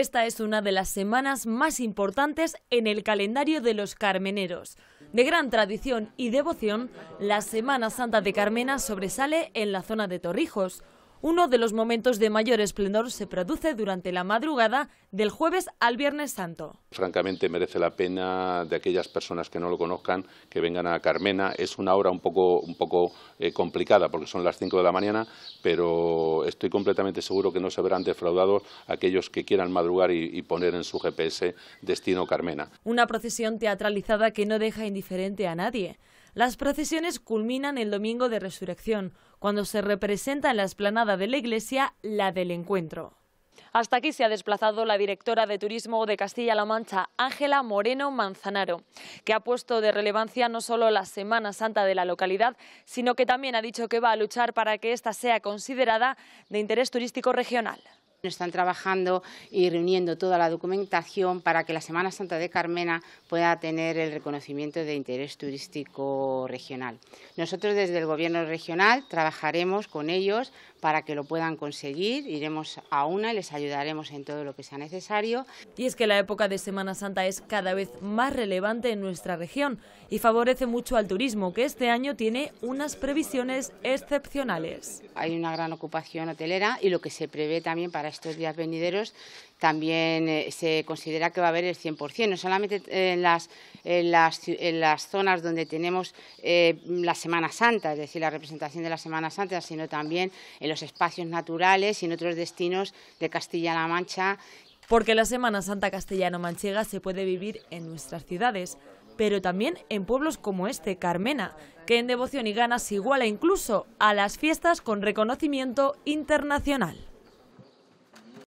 Esta es una de las semanas más importantes en el calendario de los carmeneros. De gran tradición y devoción, la Semana Santa de Carmena sobresale en la zona de Torrijos, uno de los momentos de mayor esplendor se produce durante la madrugada del jueves al Viernes Santo. Francamente merece la pena de aquellas personas que no lo conozcan que vengan a Carmena. Es una hora un poco, un poco eh, complicada porque son las 5 de la mañana, pero estoy completamente seguro que no se verán defraudados aquellos que quieran madrugar y poner en su GPS destino Carmena. Una procesión teatralizada que no deja indiferente a nadie. Las procesiones culminan el domingo de Resurrección, cuando se representa en la esplanada de la iglesia la del encuentro. Hasta aquí se ha desplazado la directora de Turismo de Castilla-La Mancha, Ángela Moreno Manzanaro, que ha puesto de relevancia no solo la Semana Santa de la localidad, sino que también ha dicho que va a luchar para que ésta sea considerada de interés turístico regional. Están trabajando y reuniendo toda la documentación para que la Semana Santa de Carmena pueda tener el reconocimiento de interés turístico regional. Nosotros desde el Gobierno regional trabajaremos con ellos para que lo puedan conseguir, iremos a una y les ayudaremos en todo lo que sea necesario. Y es que la época de Semana Santa es cada vez más relevante en nuestra región y favorece mucho al turismo, que este año tiene unas previsiones excepcionales. Hay una gran ocupación hotelera y lo que se prevé también para estos días venideros, también eh, se considera que va a haber el 100%, no solamente eh, en las, zonas donde tenemos eh, la Semana Santa, es decir, la representación de la Semana Santa, sino también en los espacios naturales y en otros destinos de Castilla-La Mancha. Porque la Semana Santa castellano-manchega se puede vivir en nuestras ciudades, pero también en pueblos como este, Carmena, que en devoción y ganas iguala incluso a las fiestas con reconocimiento internacional.